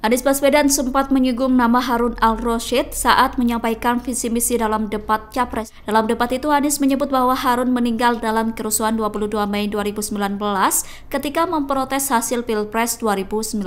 Anies Baswedan sempat menyinggung nama Harun al Rashid saat menyampaikan visi misi dalam debat Capres. Dalam debat itu, Anies menyebut bahwa Harun meninggal dalam kerusuhan 22 Mei 2019 ketika memprotes hasil Pilpres 2019.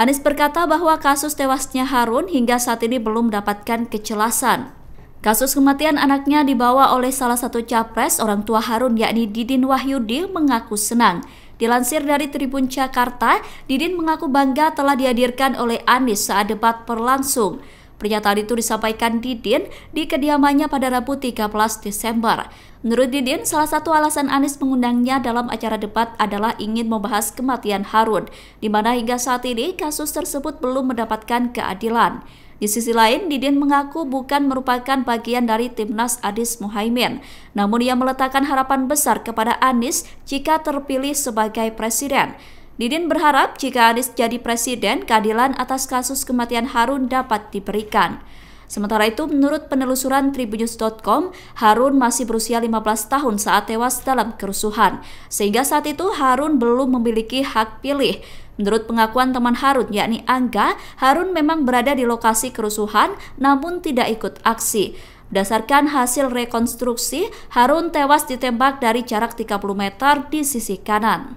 Anies berkata bahwa kasus tewasnya Harun hingga saat ini belum mendapatkan kejelasan. Kasus kematian anaknya dibawa oleh salah satu capres orang tua Harun yakni Didin Wahyudi mengaku senang. Dilansir dari Tribun Jakarta, Didin mengaku bangga telah dihadirkan oleh Anies saat debat berlangsung. Pernyataan itu disampaikan Didin di kediamannya pada Rabu 13 Desember. Menurut Didin, salah satu alasan Anies mengundangnya dalam acara debat adalah ingin membahas kematian Harun, di mana hingga saat ini kasus tersebut belum mendapatkan keadilan. Di sisi lain, Didin mengaku bukan merupakan bagian dari timnas Adis Muhaimin. Namun ia meletakkan harapan besar kepada Anies jika terpilih sebagai presiden. Didin berharap jika Anies jadi presiden, keadilan atas kasus kematian Harun dapat diberikan. Sementara itu, menurut penelusuran Tribunnews.com, Harun masih berusia 15 tahun saat tewas dalam kerusuhan. Sehingga saat itu Harun belum memiliki hak pilih. Menurut pengakuan teman Harun yakni Angga, Harun memang berada di lokasi kerusuhan namun tidak ikut aksi. Berdasarkan hasil rekonstruksi, Harun tewas ditembak dari jarak 30 meter di sisi kanan.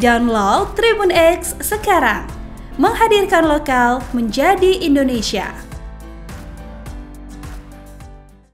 Download Tribun X sekarang, menghadirkan lokal menjadi Indonesia.